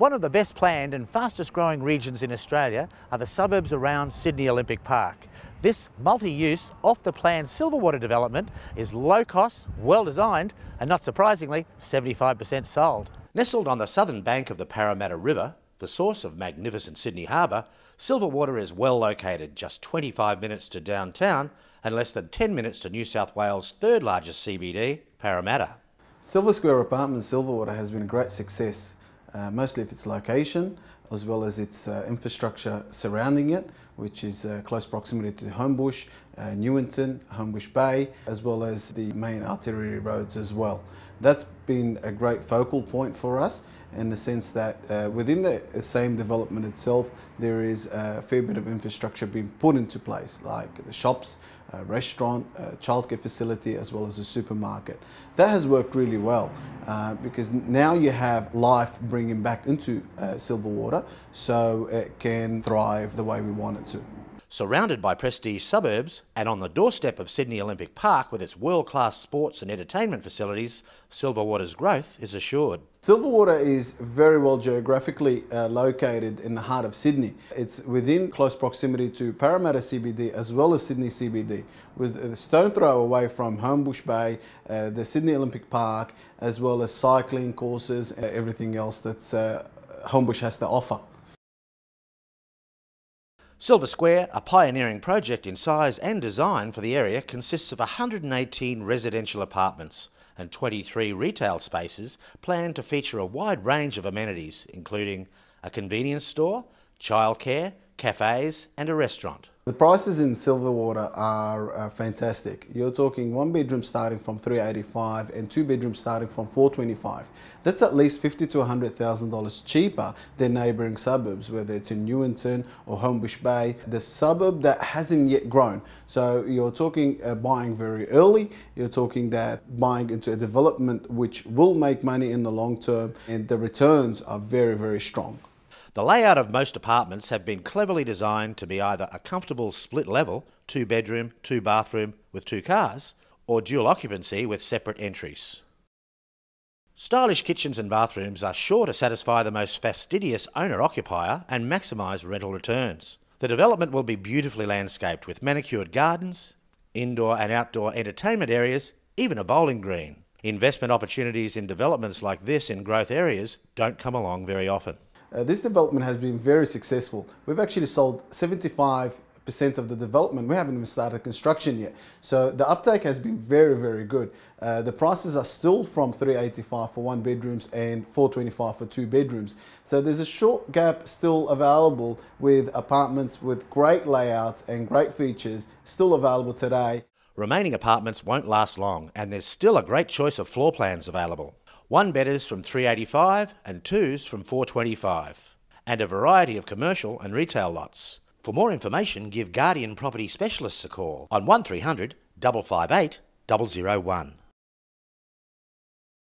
One of the best planned and fastest growing regions in Australia are the suburbs around Sydney Olympic Park. This multi-use, off-the-plan Silverwater development is low cost, well designed and not surprisingly 75% sold. Nestled on the southern bank of the Parramatta River, the source of magnificent Sydney Harbour, Silverwater is well located, just 25 minutes to downtown and less than 10 minutes to New South Wales' third largest CBD, Parramatta. Silver Square Apartments Silverwater has been a great success uh, mostly of its location as well as its uh, infrastructure surrounding it, which is uh, close proximity to Homebush, uh, Newington, Homebush Bay, as well as the main artillery roads as well. That's been a great focal point for us in the sense that uh, within the same development itself, there is a fair bit of infrastructure being put into place, like the shops, a restaurant, a childcare facility, as well as a supermarket. That has worked really well uh, because now you have life bringing back into uh, Silverwater so it can thrive the way we want it to. Surrounded by prestige suburbs and on the doorstep of Sydney Olympic Park with its world class sports and entertainment facilities, Silverwater's growth is assured. Silverwater is very well geographically uh, located in the heart of Sydney. It's within close proximity to Parramatta CBD as well as Sydney CBD, with a stone throw away from Homebush Bay, uh, the Sydney Olympic Park, as well as cycling courses and uh, everything else that uh, Homebush has to offer. Silver Square, a pioneering project in size and design for the area, consists of 118 residential apartments and 23 retail spaces planned to feature a wide range of amenities, including a convenience store, childcare, cafes, and a restaurant. The prices in Silverwater are uh, fantastic. You're talking one bedroom starting from 385 and two bedrooms starting from 425. That's at least 50 to 100,000 dollars cheaper than neighboring suburbs, whether it's in Newington or Homebush Bay, the suburb that hasn't yet grown. So you're talking uh, buying very early. You're talking that buying into a development which will make money in the long term and the returns are very, very strong. The layout of most apartments have been cleverly designed to be either a comfortable split level, two bedroom, two bathroom with two cars, or dual occupancy with separate entries. Stylish kitchens and bathrooms are sure to satisfy the most fastidious owner occupier and maximise rental returns. The development will be beautifully landscaped with manicured gardens, indoor and outdoor entertainment areas, even a bowling green. Investment opportunities in developments like this in growth areas don't come along very often. Uh, this development has been very successful. We've actually sold 75 percent of the development. We haven't even started construction yet. So the uptake has been very, very good. Uh, the prices are still from 385 for one bedrooms and 425 for two bedrooms. So there's a short gap still available with apartments with great layouts and great features still available today. Remaining apartments won't last long and there's still a great choice of floor plans available. One betters from 385 and twos from 425, and a variety of commercial and retail lots. For more information, give Guardian Property Specialists a call on 1300 558 001.